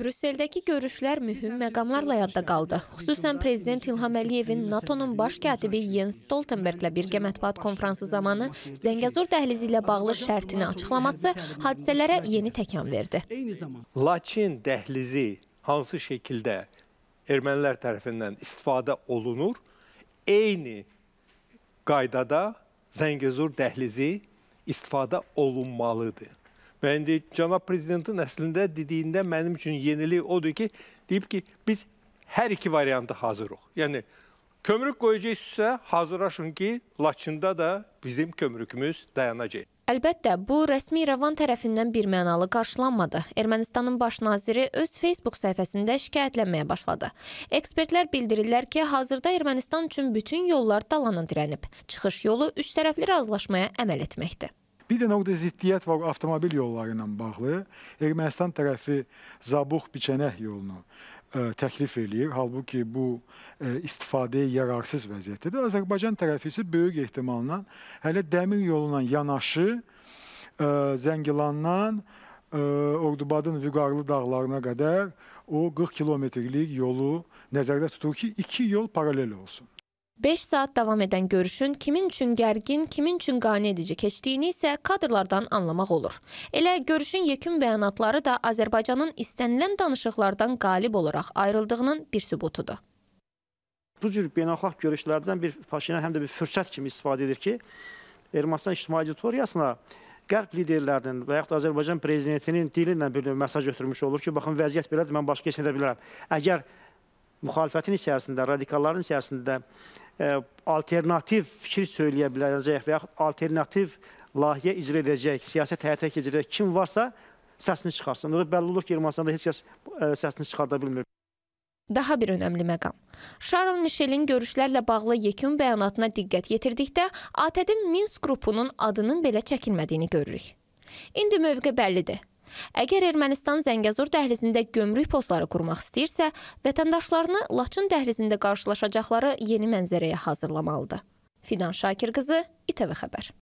Brüsseldəki görüşlər mühüm məqamlarla yadda qaldı. Xüsusən prezident İlham Əliyevin NATO-nun baş katibi Jens Stoltenberglə birgə mətbuat konfransı zamanı Zəngəzur dəhlizi ilə bağlı şərtini açıqlaması hadisələrə yeni təkan verdi. Laçin dəhlizi hansı şəkildə ermənilər tərəfindən istifadə olunur, eyni qaydada Zəngəzur dəhlizi istifadə olunmalıdır. Və indi cənab prezidentin əslində dediyində mənim üçün yenilik odur ki, deyib ki, biz hər iki varianta hazırıq. Yəni, kömrük qoyacaqsınızsə, hazırlaşın ki, Laçında da bizim kömrükümüz dayanacaq. Əlbəttə, bu rəsmi İrəvan tərəfindən birmənalı qarşılanmadı. Ermənistanın baş naziri öz Facebook səhifəsində şikayətlənməyə başladı. Ekspertlər bildirirlər ki, hazırda Ermənistan üçün bütün yollar dalana dirənib. Çıxış yolu üç tərəfli razılaşmaya əməl etməkdir. Bir də orada ziddiyyət var avtomobil yolları ilə bağlı. Ermənistan tərəfi Zabux-Biçənəh yolunu ə, e, təklif eləyir. Halbuki bu ə, e, istifadəyə yararsız vəziyyətdədir. Azərbaycan tərəfi isə böyük ehtimalla hələ dəmir yolu ilə yanaşı ə, e, Zəngilandan ə, Ordubadın Vüqarlı dağlarına qədər o 40 kilometrlik yolu nəzərdə tutur ki, iki yol paralel olsun. 5 saat davam edən görüşün kimin üçün gərgin, kimin üçün qane edici keçdiyini isə kadrlardan anlamaq olur. Elə görüşün yekun bəyanatları da Azərbaycanın istənilən danışıqlardan qalib olaraq ayrıldığının bir sübutudur. Bu cür beynəlxalq görüşlərdən bir Paşinyan həm də bir fürsət kimi istifadə edir ki, Ermənistan İctimai Auditoriyasına qərb liderlərinin və yaxud da Azərbaycan prezidentinin dili ilə bir mesaj ötürmüş olur ki, baxın vəziyyət belədir, mən başqa heç edə bilərəm. Əgər müxalifətin içərisində, radikalların içərisində e, alternativ fikir söyləyə biləcək və yaxud alternativ layihə icra edəcək, siyasət həyata keçirəcək kim varsa səsini çıxarsın. Onda bəlli olur ki, Ermənistanda heç kəs e, səsini çıxarda bilmir. Daha bir önəmli məqam. Şarl Mişelin görüşlərlə bağlı yekun bəyanatına diqqət yetirdikdə ATƏD-in Minsk qrupunun adının belə çəkilmədiyini görürük. İndi mövqe bəllidir. Əgər Ermənistan Zəngəzur dəhlizində gömrük postları qurmaq istəyirsə, vətəndaşlarını Laçın dəhlizində qarşılaşacaqları yeni mənzərəyə hazırlamalıdır. Fidan Şakir qızı, İTV Xəbər.